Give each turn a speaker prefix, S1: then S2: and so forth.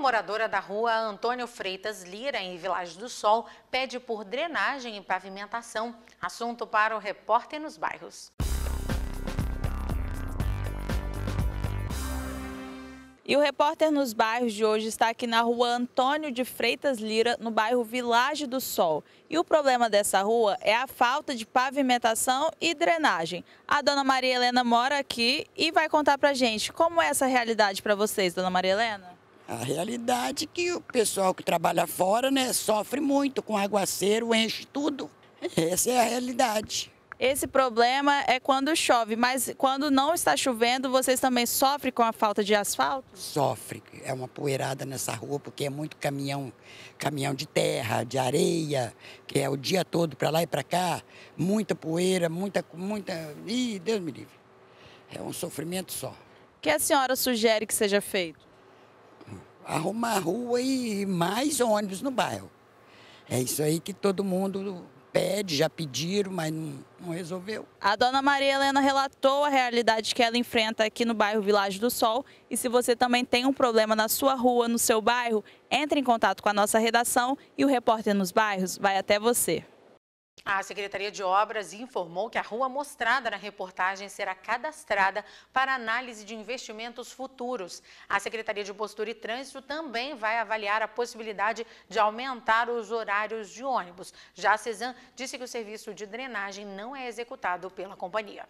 S1: moradora da rua Antônio Freitas Lira, em Vilagem do Sol, pede por drenagem e pavimentação. Assunto para o repórter nos bairros.
S2: E o repórter nos bairros de hoje está aqui na rua Antônio de Freitas Lira, no bairro Vilagem do Sol. E o problema dessa rua é a falta de pavimentação e drenagem. A dona Maria Helena mora aqui e vai contar pra gente como é essa realidade para vocês, dona Maria Helena.
S3: A realidade é que o pessoal que trabalha fora, né, sofre muito com aguaceiro, enche tudo. Essa é a realidade. Esse problema é quando chove, mas
S2: quando não está chovendo, vocês também sofrem com a falta de asfalto?
S3: Sofre. É uma poeirada nessa rua, porque é muito caminhão, caminhão de terra, de areia, que é o dia todo para lá e para cá, muita poeira, muita muita, Ih, Deus me livre. É um sofrimento só. O
S2: que a senhora sugere que seja feito?
S3: arrumar rua e mais ônibus no bairro. É isso aí que todo mundo pede, já pediram, mas não, não, resolveu.
S2: A dona Maria Helena relatou a realidade que ela enfrenta aqui no bairro Vilagem do Sol. E se você também tem um problema na sua rua, no seu bairro, entre em contato com a nossa redação e o repórter nos bairros vai até você.
S1: A Secretaria de Obras informou que a rua mostrada na reportagem será cadastrada para análise de investimentos futuros. A Secretaria de Postura e Trânsito também vai avaliar a possibilidade de aumentar os horários de ônibus. Já a Cezan disse que o serviço de drenagem não é executado pela companhia.